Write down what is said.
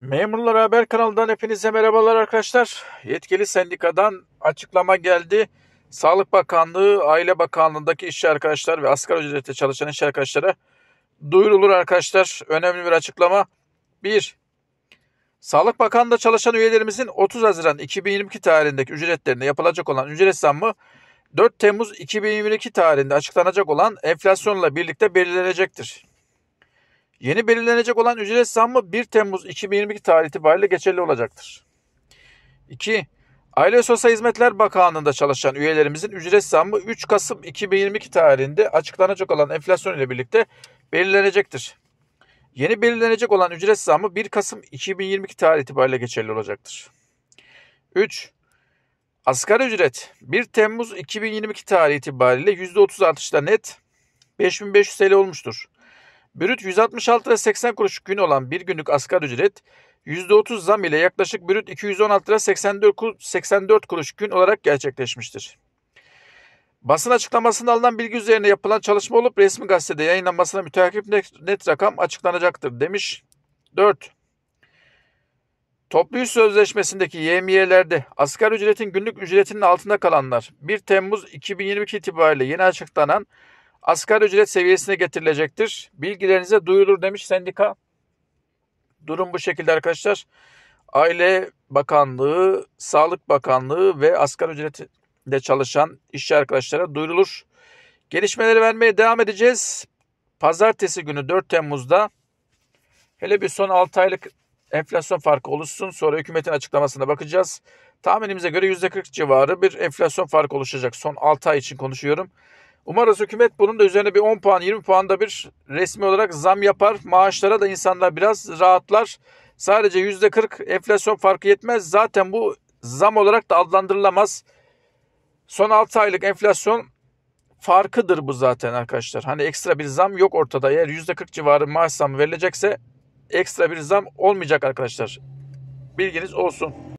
Memurlar Haber kanalından hepinize merhabalar arkadaşlar. Yetkili sendikadan açıklama geldi. Sağlık Bakanlığı, Aile Bakanlığı'ndaki işçi arkadaşlar ve asgari ücretle çalışan işçi arkadaşlara duyurulur arkadaşlar. Önemli bir açıklama. 1. Sağlık Bakanlığı'nda çalışan üyelerimizin 30 Haziran 2022 tarihindeki ücretlerine yapılacak olan ücret zammı 4 Temmuz 2022 tarihinde açıklanacak olan enflasyonla birlikte belirlenecektir. Yeni belirlenecek olan ücret zammı 1 Temmuz 2022 tarih itibariyle geçerli olacaktır. 2. Aile Sosyal Hizmetler Bakanlığı'nda çalışan üyelerimizin ücret zammı 3 Kasım 2022 tarihinde açıklanacak olan enflasyon ile birlikte belirlenecektir. Yeni belirlenecek olan ücret zammı 1 Kasım 2022 tarih itibariyle geçerli olacaktır. 3. Asgari ücret 1 Temmuz 2022 tarihi itibariyle %30 artışla net 5500 TL olmuştur. Brüt 166 lira 80 kuruş gün olan bir günlük asgari ücret %30 zam ile yaklaşık brüt 216 lira 84, kuruş gün olarak gerçekleşmiştir. Basın açıklamasında alınan bilgi üzerine yapılan çalışma olup resmi gazetede yayınlanmasına müteakip net, rakam açıklanacaktır demiş. 4. Toplu iş sözleşmesindeki YMY'lerde asgari ücretin günlük ücretinin altında kalanlar 1 Temmuz 2022 itibariyle yeni açıklanan asgari ücret seviyesine getirilecektir. Bilgilerinize duyulur demiş sendika. Durum bu şekilde arkadaşlar. Aile Bakanlığı, Sağlık Bakanlığı ve asgari ücretle çalışan işçi arkadaşlara duyurulur. Gelişmeleri vermeye devam edeceğiz. Pazartesi günü 4 Temmuz'da hele bir son 6 aylık enflasyon farkı oluşsun. Sonra hükümetin açıklamasına bakacağız. Tahminimize göre %40 civarı bir enflasyon farkı oluşacak. Son 6 ay için konuşuyorum. Umarız hükümet bunun da üzerine bir 10 puan 20 puan da bir resmi olarak zam yapar. Maaşlara da insanlar biraz rahatlar. Sadece %40 enflasyon farkı yetmez. Zaten bu zam olarak da adlandırılamaz. Son 6 aylık enflasyon farkıdır bu zaten arkadaşlar. Hani ekstra bir zam yok ortada. Eğer %40 civarı maaş zamı verilecekse ekstra bir zam olmayacak arkadaşlar. Bilginiz olsun.